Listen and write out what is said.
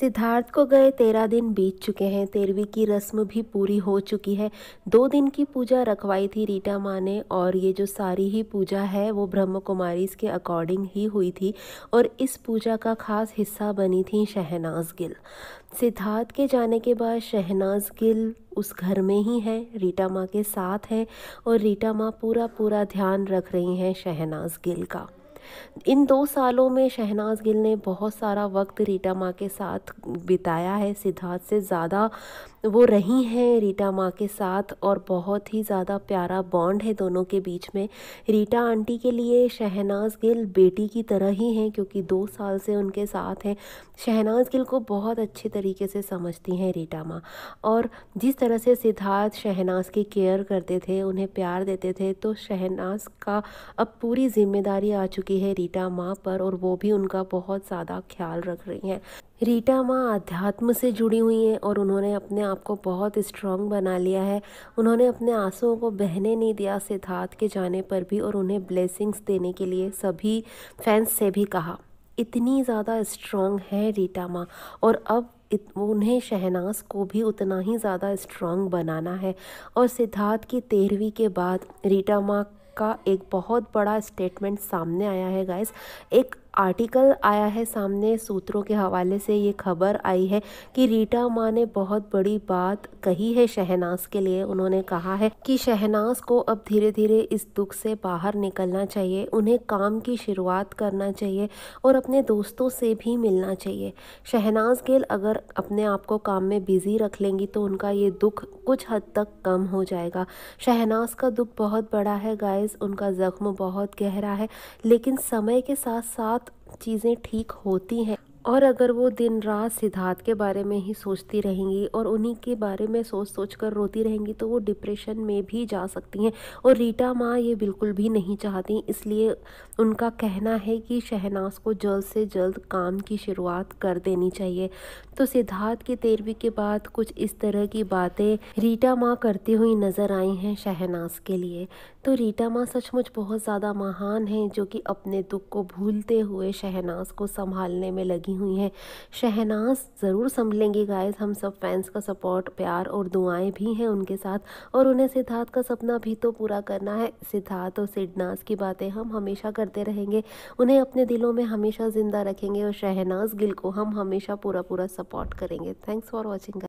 सिद्धार्थ को गए तेरह दिन बीत चुके हैं तेरहवीं की रस्म भी पूरी हो चुकी है दो दिन की पूजा रखवाई थी रीटा माँ ने और ये जो सारी ही पूजा है वो ब्रह्म कुमारी के अकॉर्डिंग ही हुई थी और इस पूजा का खास हिस्सा बनी थी शहनाज गिल सिद्धार्थ के जाने के बाद शहनाज गिल उस घर में ही है रीटा माँ के साथ है और रीटा माँ पूरा पूरा ध्यान रख रही हैं शहनाज गिल का इन दो सालों में शहनाज गिल ने बहुत सारा वक्त रीटा माँ के साथ बिताया है सिद्धार्थ से ज़्यादा वो रही हैं रीटा माँ के साथ और बहुत ही ज़्यादा प्यारा बॉन्ड है दोनों के बीच में रीटा आंटी के लिए शहनाज गिल बेटी की तरह ही हैं क्योंकि दो साल से उनके साथ हैं शहनाज गिल को बहुत अच्छे तरीके से समझती हैं रीटा माँ और जिस तरह से सिद्धार्थ शहनाज की केयर करते थे उन्हें प्यार देते थे तो शहनाज का अब पूरी जिम्मेदारी आ चुकी रखी है रीटा माँ पर और वो भी उनका बहुत ज़्यादा ख्याल रख रही हैं रीटा माँ अध्यात्म से जुड़ी हुई हैं और उन्होंने अपने आप को बहुत स्ट्रांग बना लिया है उन्होंने अपने आंसुओं को बहने नहीं दिया सिद्धार्थ के जाने पर भी और उन्हें ब्लेसिंग्स देने के लिए सभी फैंस से भी कहा इतनी ज़्यादा स्ट्रांग है रीटा माँ और अब इत, उन्हें शहनाज को भी उतना ही ज़्यादा स्ट्रांग बनाना है और सिद्धार्थ की तेरहवीं के बाद रीटा माँ का एक बहुत बड़ा स्टेटमेंट सामने आया है गाइस एक आर्टिकल आया है सामने सूत्रों के हवाले से ये खबर आई है कि रीटा माँ ने बहुत बड़ी बात कही है शहनाज के लिए उन्होंने कहा है कि शहनाज को अब धीरे धीरे इस दुख से बाहर निकलना चाहिए उन्हें काम की शुरुआत करना चाहिए और अपने दोस्तों से भी मिलना चाहिए शहनाज गिल अगर अपने आप को काम में बिज़ी रख लेंगी तो उनका ये दुख कुछ हद तक कम हो जाएगा शहनाज का दुख बहुत बड़ा है गाइज उनका ज़ख्म बहुत गहरा है लेकिन समय के साथ साथ चीज़ें ठीक होती हैं और अगर वो दिन रात सिद्धार्थ के बारे में ही सोचती रहेंगी और उन्हीं के बारे में सोच सोच कर रोती रहेंगी तो वो डिप्रेशन में भी जा सकती हैं और रीटा माँ ये बिल्कुल भी नहीं चाहती इसलिए उनका कहना है कि शहनाज को जल्द से जल्द काम की शुरुआत कर देनी चाहिए तो सिद्धार्थ की तेरहवीं के बाद कुछ इस तरह की बातें रीटा माँ करती हुई नज़र आई हैं शहनाज के लिए तो रीटा माँ सचमुच बहुत ज़्यादा महान हैं जो कि अपने दुख को भूलते हुए शहनाज को संभालने में लगी हुई हैं शहनाज ज़रूर संभलेंगे गाइस हम सब फैंस का सपोर्ट प्यार और दुआएं भी हैं उनके साथ और उन्हें सिद्धार्थ का सपना भी तो पूरा करना है सिद्धार्थ और सिडनाज की बातें हम हमेशा करते रहेंगे उन्हें अपने दिलों में हमेशा ज़िंदा रखेंगे और शहनाज गिल को हम हमेशा पूरा पूरा सपोर्ट करेंगे थैंक्स फॉर वॉचिंग